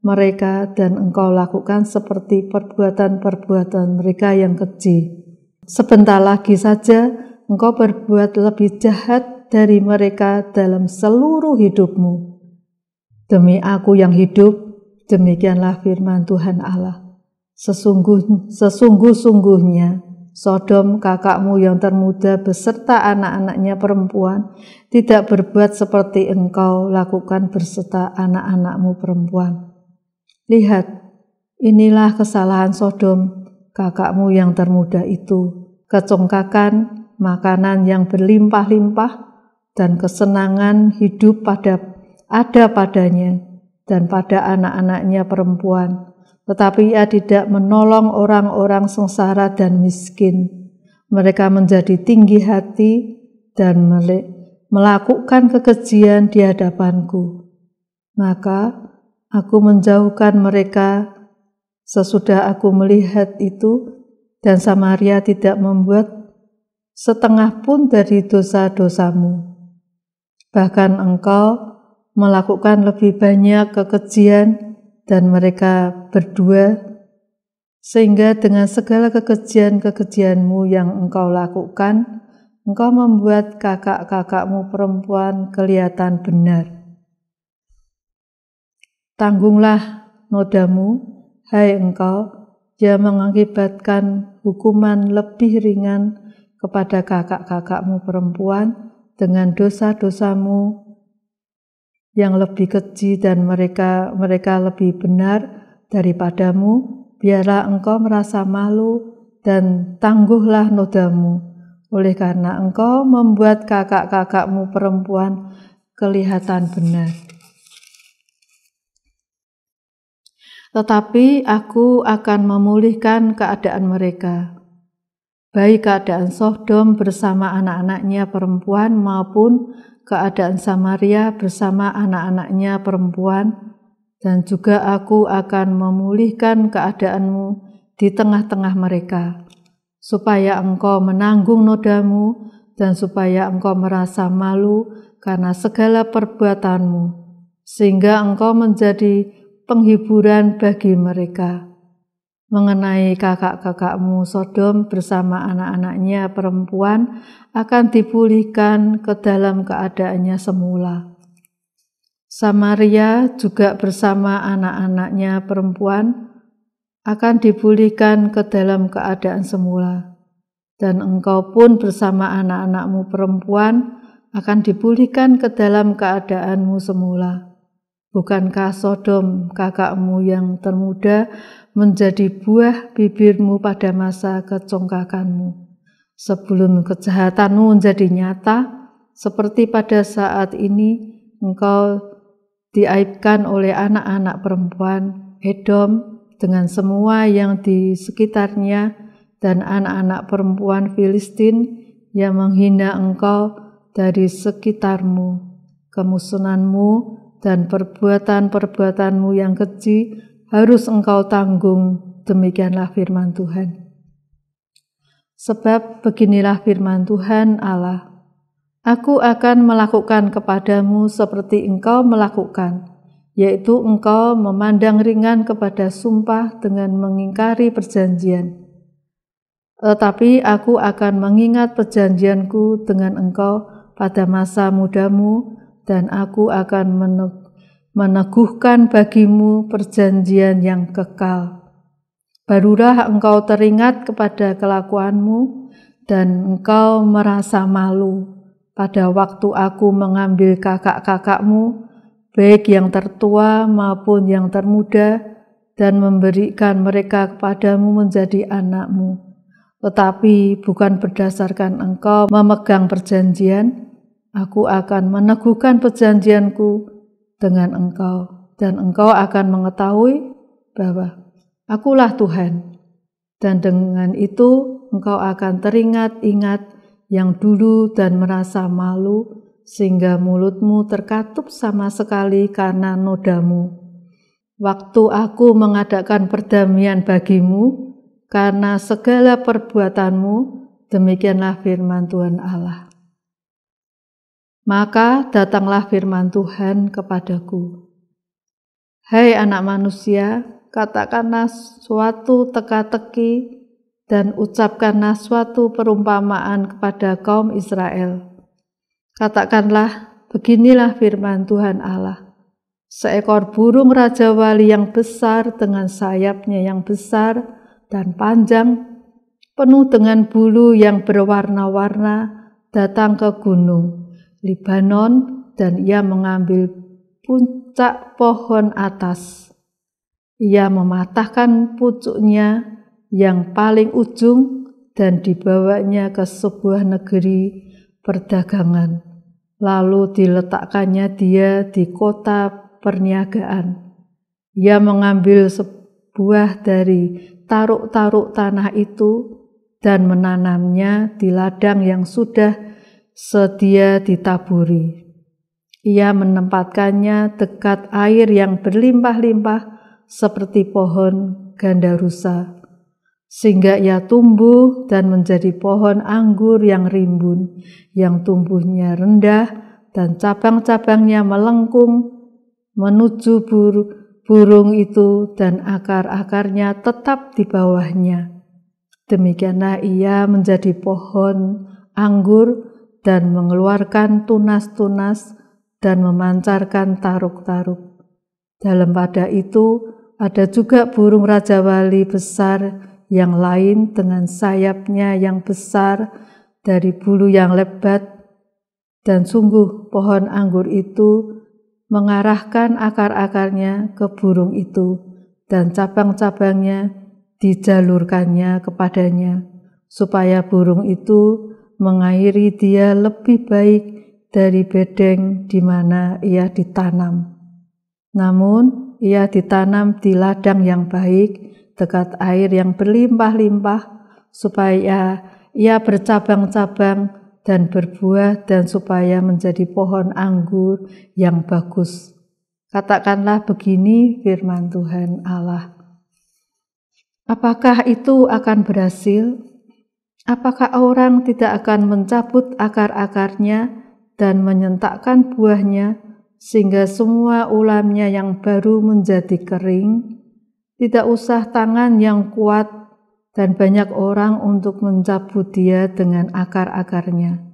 mereka dan engkau lakukan seperti perbuatan-perbuatan mereka yang keji? Sebentar lagi saja engkau berbuat lebih jahat dari mereka dalam seluruh hidupmu. Demi aku yang hidup, demikianlah firman Tuhan Allah. Sesungguh, sesungguh-sungguhnya Sodom, kakakmu yang termuda beserta anak-anaknya perempuan, tidak berbuat seperti engkau lakukan berserta anak-anakmu perempuan. Lihat, inilah kesalahan Sodom, kakakmu yang termuda itu, kecongkakan, makanan yang berlimpah-limpah, dan kesenangan hidup pada ada padanya dan pada anak-anaknya perempuan tetapi ia tidak menolong orang-orang sengsara dan miskin. Mereka menjadi tinggi hati dan melek, melakukan kekejian di hadapanku. Maka aku menjauhkan mereka sesudah aku melihat itu dan Samaria tidak membuat setengah pun dari dosa-dosamu. Bahkan engkau melakukan lebih banyak kekejian dan mereka berdua, sehingga dengan segala kekejian-kekejianmu yang engkau lakukan, engkau membuat kakak-kakakmu perempuan kelihatan benar. Tanggunglah nodamu, hai engkau, yang mengakibatkan hukuman lebih ringan kepada kakak-kakakmu perempuan dengan dosa-dosamu yang lebih keji dan mereka mereka lebih benar daripadamu, biarlah engkau merasa malu dan tangguhlah nodamu. Oleh karena engkau membuat kakak-kakakmu perempuan kelihatan benar. Tetapi aku akan memulihkan keadaan mereka, baik keadaan Sodom bersama anak-anaknya perempuan maupun keadaan Samaria bersama anak-anaknya perempuan, dan juga aku akan memulihkan keadaanmu di tengah-tengah mereka, supaya engkau menanggung nodamu dan supaya engkau merasa malu karena segala perbuatanmu, sehingga engkau menjadi penghiburan bagi mereka.' mengenai kakak-kakakmu Sodom bersama anak-anaknya perempuan akan dipulihkan ke dalam keadaannya semula. Samaria juga bersama anak-anaknya perempuan akan dipulihkan ke dalam keadaan semula. Dan engkau pun bersama anak-anakmu perempuan akan dipulihkan ke dalam keadaanmu semula Bukankah Sodom, kakakmu yang termuda, menjadi buah bibirmu pada masa kecongkakanmu? Sebelum kejahatanmu menjadi nyata, seperti pada saat ini engkau diaibkan oleh anak-anak perempuan Edom dengan semua yang di sekitarnya dan anak-anak perempuan Filistin yang menghina engkau dari sekitarmu. Kemusunanmu dan perbuatan-perbuatanmu yang keji harus engkau tanggung. Demikianlah firman Tuhan. Sebab beginilah firman Tuhan Allah: Aku akan melakukan kepadamu seperti engkau melakukan, yaitu engkau memandang ringan kepada sumpah dengan mengingkari perjanjian tetapi aku akan mengingat perjanjianku dengan engkau pada masa mudamu dan aku akan meneguhkan bagimu perjanjian yang kekal. Barulah engkau teringat kepada kelakuanmu dan engkau merasa malu pada waktu aku mengambil kakak-kakakmu, baik yang tertua maupun yang termuda, dan memberikan mereka kepadamu menjadi anakmu. Tetapi bukan berdasarkan engkau memegang perjanjian, Aku akan meneguhkan perjanjianku dengan engkau, dan engkau akan mengetahui bahwa akulah Tuhan, dan dengan itu engkau akan teringat-ingat yang dulu dan merasa malu, sehingga mulutmu terkatup sama sekali karena nodamu. Waktu aku mengadakan perdamaian bagimu, karena segala perbuatanmu, demikianlah firman Tuhan Allah. Maka datanglah firman Tuhan kepadaku. Hai anak manusia, katakanlah suatu teka-teki dan ucapkanlah suatu perumpamaan kepada kaum Israel. Katakanlah, beginilah firman Tuhan Allah. Seekor burung Raja Wali yang besar dengan sayapnya yang besar dan panjang, penuh dengan bulu yang berwarna-warna, datang ke gunung Libanon dan ia mengambil puncak pohon atas. Ia mematahkan pucuknya yang paling ujung dan dibawanya ke sebuah negeri perdagangan. Lalu diletakkannya dia di kota perniagaan. Ia mengambil sebuah dari taruk-taruk tanah itu dan menanamnya di ladang yang sudah sedia ditaburi. Ia menempatkannya dekat air yang berlimpah-limpah seperti pohon ganda rusa, sehingga ia tumbuh dan menjadi pohon anggur yang rimbun, yang tumbuhnya rendah dan cabang-cabangnya melengkung menuju burung itu dan akar-akarnya tetap di bawahnya. Demikianlah ia menjadi pohon anggur dan mengeluarkan tunas-tunas dan memancarkan taruk-taruk. Dalam pada itu ada juga burung raja wali besar yang lain dengan sayapnya yang besar dari bulu yang lebat dan sungguh pohon anggur itu mengarahkan akar-akarnya ke burung itu dan cabang-cabangnya dijalurkannya kepadanya supaya burung itu mengairi dia lebih baik dari bedeng di mana ia ditanam. Namun, ia ditanam di ladang yang baik, dekat air yang berlimpah-limpah, supaya ia bercabang-cabang dan berbuah dan supaya menjadi pohon anggur yang bagus. Katakanlah begini firman Tuhan Allah. Apakah itu akan berhasil? Apakah orang tidak akan mencabut akar-akarnya dan menyentakkan buahnya sehingga semua ulamnya yang baru menjadi kering? Tidak usah tangan yang kuat dan banyak orang untuk mencabut dia dengan akar-akarnya.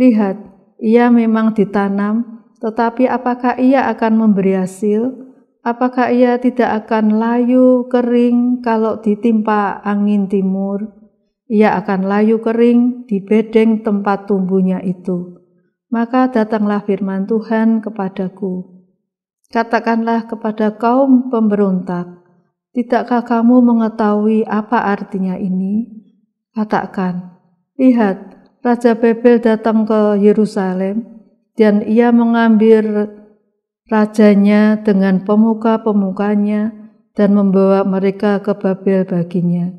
Lihat, ia memang ditanam, tetapi apakah ia akan memberi hasil? Apakah ia tidak akan layu kering kalau ditimpa angin timur? ia akan layu kering di bedeng tempat tumbuhnya itu. Maka datanglah firman Tuhan kepadaku. Katakanlah kepada kaum pemberontak, tidakkah kamu mengetahui apa artinya ini? Katakan, lihat, Raja Bebel datang ke Yerusalem, dan ia mengambil rajanya dengan pemuka-pemukanya dan membawa mereka ke Babel baginya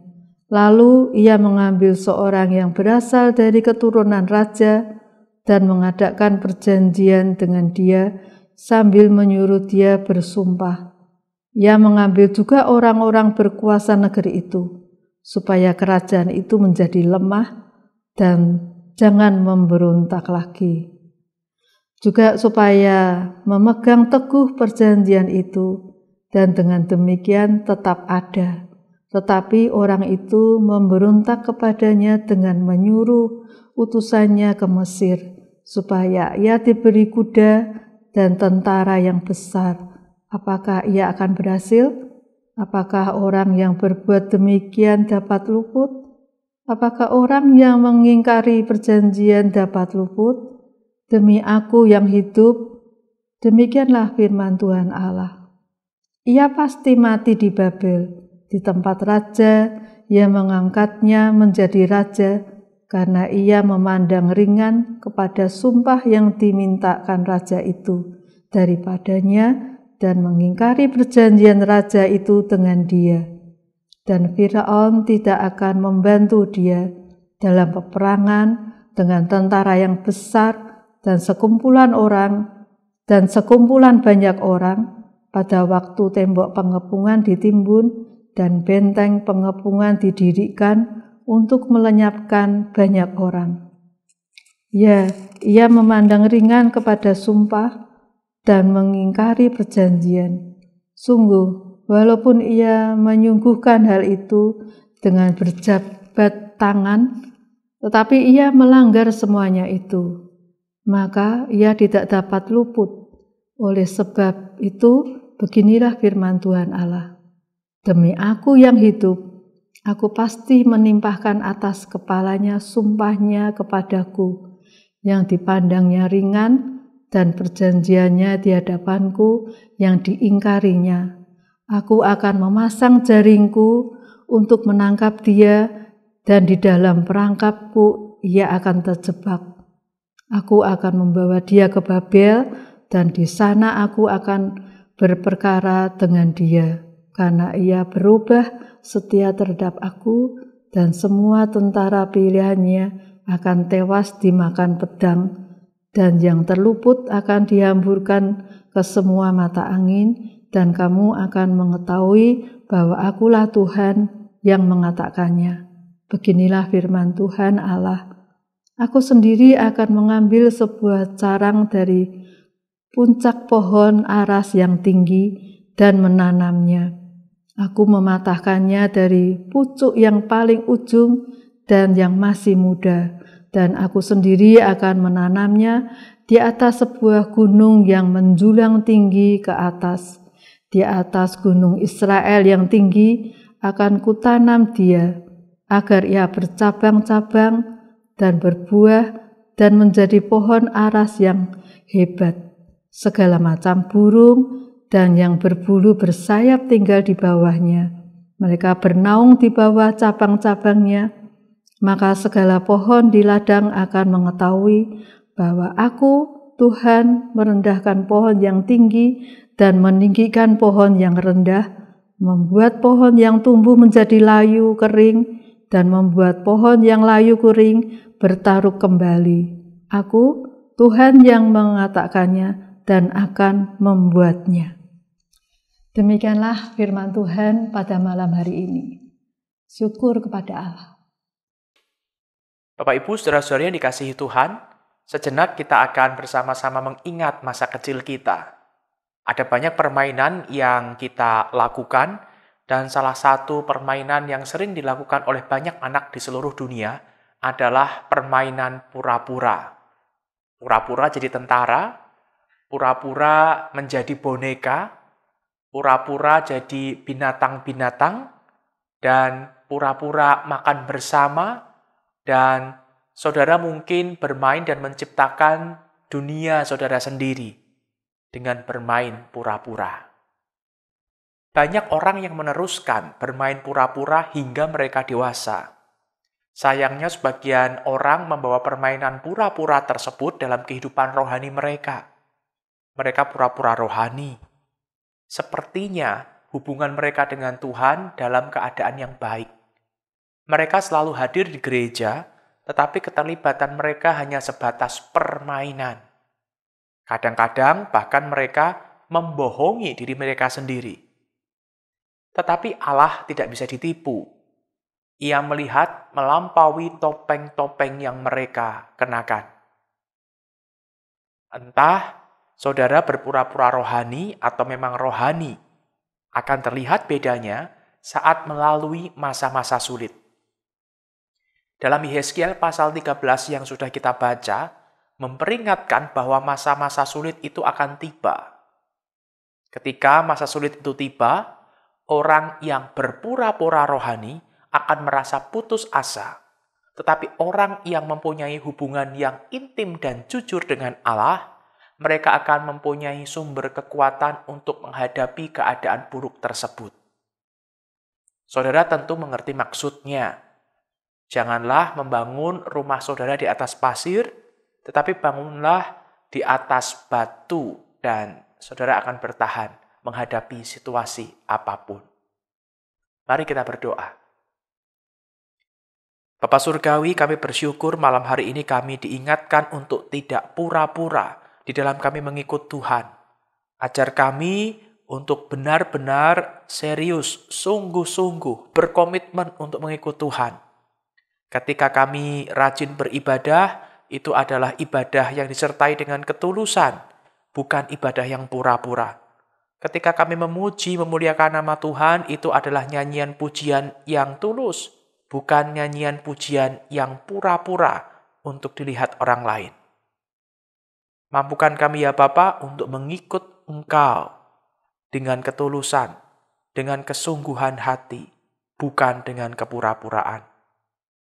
Lalu ia mengambil seorang yang berasal dari keturunan raja dan mengadakan perjanjian dengan dia sambil menyuruh dia bersumpah. Ia mengambil juga orang-orang berkuasa negeri itu, supaya kerajaan itu menjadi lemah dan jangan memberontak lagi. Juga supaya memegang teguh perjanjian itu dan dengan demikian tetap ada tetapi orang itu memberontak kepadanya dengan menyuruh utusannya ke Mesir, supaya ia diberi kuda dan tentara yang besar. Apakah ia akan berhasil? Apakah orang yang berbuat demikian dapat luput? Apakah orang yang mengingkari perjanjian dapat luput? Demi aku yang hidup, demikianlah firman Tuhan Allah. Ia pasti mati di Babel, di tempat raja, ia mengangkatnya menjadi raja karena ia memandang ringan kepada sumpah yang dimintakan raja itu daripadanya dan mengingkari perjanjian raja itu dengan dia. Dan Firaun tidak akan membantu dia dalam peperangan dengan tentara yang besar dan sekumpulan orang dan sekumpulan banyak orang pada waktu tembok pengepungan ditimbun dan benteng pengepungan didirikan untuk melenyapkan banyak orang. Ya, ia memandang ringan kepada sumpah dan mengingkari perjanjian. Sungguh, walaupun ia menyungguhkan hal itu dengan berjabat tangan, tetapi ia melanggar semuanya itu. Maka ia tidak dapat luput. Oleh sebab itu, beginilah firman Tuhan Allah Demi aku yang hidup, aku pasti menimpahkan atas kepalanya sumpahnya kepadaku, yang dipandangnya ringan dan perjanjiannya di hadapanku yang diingkarinya. Aku akan memasang jaringku untuk menangkap dia dan di dalam perangkapku ia akan terjebak. Aku akan membawa dia ke Babel dan di sana aku akan berperkara dengan dia karena ia berubah setia terhadap aku dan semua tentara pilihannya akan tewas dimakan pedang dan yang terluput akan dihamburkan ke semua mata angin dan kamu akan mengetahui bahwa akulah Tuhan yang mengatakannya. Beginilah firman Tuhan Allah. Aku sendiri akan mengambil sebuah carang dari puncak pohon aras yang tinggi dan menanamnya Aku mematahkannya dari pucuk yang paling ujung dan yang masih muda, dan aku sendiri akan menanamnya di atas sebuah gunung yang menjulang tinggi ke atas. Di atas gunung Israel yang tinggi akan kutanam dia, agar ia bercabang-cabang dan berbuah dan menjadi pohon aras yang hebat. Segala macam burung dan yang berbulu bersayap tinggal di bawahnya. Mereka bernaung di bawah cabang-cabangnya, maka segala pohon di ladang akan mengetahui bahwa aku, Tuhan, merendahkan pohon yang tinggi dan meninggikan pohon yang rendah, membuat pohon yang tumbuh menjadi layu kering, dan membuat pohon yang layu kering bertaruh kembali. Aku, Tuhan yang mengatakannya, dan akan membuatnya. Demikianlah firman Tuhan pada malam hari ini. Syukur kepada Allah. Bapak Ibu, saudara-saudari yang dikasihi Tuhan, sejenak kita akan bersama-sama mengingat masa kecil kita. Ada banyak permainan yang kita lakukan, dan salah satu permainan yang sering dilakukan oleh banyak anak di seluruh dunia adalah permainan pura-pura. Pura-pura jadi tentara, pura-pura menjadi boneka, pura-pura jadi binatang-binatang, dan pura-pura makan bersama, dan saudara mungkin bermain dan menciptakan dunia saudara sendiri dengan bermain pura-pura. Banyak orang yang meneruskan bermain pura-pura hingga mereka dewasa. Sayangnya sebagian orang membawa permainan pura-pura tersebut dalam kehidupan rohani mereka mereka pura-pura rohani. Sepertinya hubungan mereka dengan Tuhan dalam keadaan yang baik. Mereka selalu hadir di gereja, tetapi keterlibatan mereka hanya sebatas permainan. Kadang-kadang bahkan mereka membohongi diri mereka sendiri. Tetapi Allah tidak bisa ditipu. Ia melihat melampaui topeng-topeng yang mereka kenakan. Entah saudara berpura-pura rohani atau memang rohani, akan terlihat bedanya saat melalui masa-masa sulit. Dalam Yeskiel pasal 13 yang sudah kita baca, memperingatkan bahwa masa-masa sulit itu akan tiba. Ketika masa sulit itu tiba, orang yang berpura-pura rohani akan merasa putus asa. Tetapi orang yang mempunyai hubungan yang intim dan jujur dengan Allah mereka akan mempunyai sumber kekuatan untuk menghadapi keadaan buruk tersebut. Saudara tentu mengerti maksudnya. Janganlah membangun rumah saudara di atas pasir, tetapi bangunlah di atas batu dan saudara akan bertahan menghadapi situasi apapun. Mari kita berdoa. Bapak Surgawi, kami bersyukur malam hari ini kami diingatkan untuk tidak pura-pura di dalam kami mengikut Tuhan. Ajar kami untuk benar-benar serius, sungguh-sungguh berkomitmen untuk mengikut Tuhan. Ketika kami rajin beribadah, itu adalah ibadah yang disertai dengan ketulusan, bukan ibadah yang pura-pura. Ketika kami memuji, memuliakan nama Tuhan, itu adalah nyanyian pujian yang tulus, bukan nyanyian pujian yang pura-pura untuk dilihat orang lain. Mampukan kami ya Bapa untuk mengikut Engkau dengan ketulusan, dengan kesungguhan hati, bukan dengan kepura-puraan.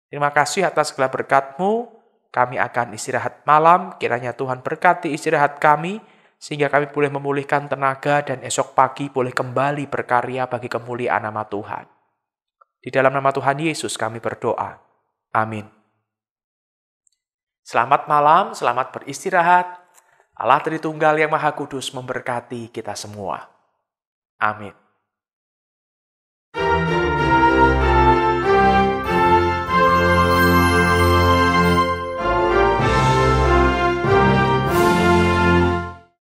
Terima kasih atas segala berkatmu. Kami akan istirahat malam, kiranya Tuhan berkati istirahat kami, sehingga kami boleh memulihkan tenaga dan esok pagi boleh kembali berkarya bagi kemuliaan nama Tuhan. Di dalam nama Tuhan Yesus kami berdoa. Amin. Selamat malam, selamat beristirahat. Allah Tritunggal yang Maha Kudus memberkati kita semua. Amin.